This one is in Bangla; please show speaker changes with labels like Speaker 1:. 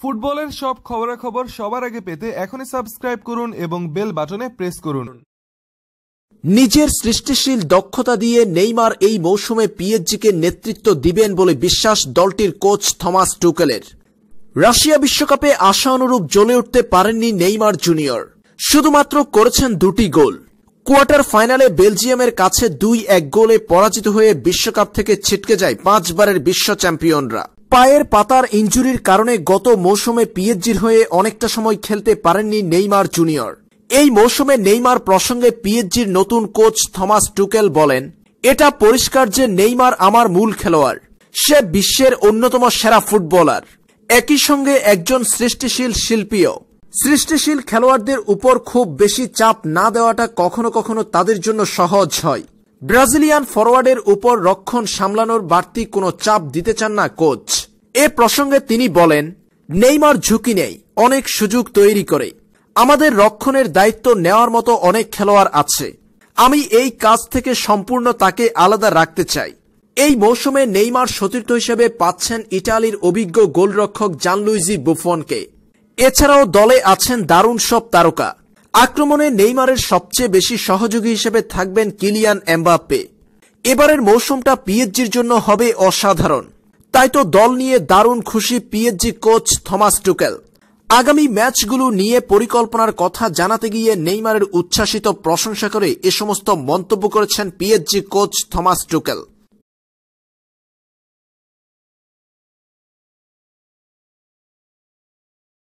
Speaker 1: ফুটবলের সব খবরাখবর সবার আগে পেতে এখনই সাবস্ক্রাইব করুন এবং বেল বাটনে প্রেস করুন নিজের সৃষ্টিশীল দক্ষতা দিয়ে নেইমার এই মৌসুমে পিএচজিকে নেতৃত্ব দিবেন বলে বিশ্বাস দলটির কোচ থমাস টুকেলের রাশিয়া বিশ্বকাপে আশা অনুরূপ জ্বলে উঠতে পারেননি নেইমার জুনিয়র শুধুমাত্র করেছেন দুটি গোল কোয়ার্টার ফাইনালে বেলজিয়ামের কাছে দুই এক গোলে পরাজিত হয়ে বিশ্বকাপ থেকে ছিটকে যায় পাঁচবারের বিশ্ব চ্যাম্পিয়নরা পায়ের পাতার ইঞ্জুরির কারণে গত মৌসুমে পিএসজির হয়ে অনেকটা সময় খেলতে পারেননি নেইমার জুনিয়র এই মৌসুমে নেইমার প্রসঙ্গে পিএসজির নতুন কোচ থমাস টুকেল বলেন এটা পরিষ্কার যে নেইমার আমার মূল খেলোয়াড় সে বিশ্বের অন্যতম সেরা ফুটবলার একই সঙ্গে একজন সৃষ্টিশীল শিল্পীও সৃষ্টিশীল খেলোয়াড়দের উপর খুব বেশি চাপ না দেওয়াটা কখনো কখনো তাদের জন্য সহজ হয় ব্রাজিলিয়ান ফরওয়ার্ডের উপর রক্ষণ সামলানোর বাড়তি কোনো চাপ দিতে চান না কোচ এ প্রসঙ্গে তিনি বলেন নেইমার ঝুঁকি নেই অনেক সুযোগ তৈরি করে আমাদের রক্ষণের দায়িত্ব নেওয়ার মতো অনেক খেলোয়াড় আছে আমি এই কাজ থেকে সম্পূর্ণ তাকে আলাদা রাখতে চাই এই মৌসুমে নেইমার সতীর্থ হিসেবে পাচ্ছেন ইটালির অভিজ্ঞ গোলরক্ষক জানলুইজি বুফনকে এছাড়াও দলে আছেন দারুণ সব তারকা আক্রমণে নেইমারের সবচেয়ে বেশি সহযোগী হিসেবে থাকবেন কিলিয়ান এমবাপ্পে এবারের মৌসুমটা পিএইচজির জন্য হবে অসাধারণ তাই তো দল নিয়ে দারুণ খুশি পিএচজি কোচ থমাস টুকেল আগামী ম্যাচগুলো নিয়ে পরিকল্পনার কথা জানাতে গিয়ে নেইমারের উচ্ছ্বাসিত প্রশংসা করে এ সমস্ত মন্তব্য করেছেন পিএচজি কোচ থমাস টুকেল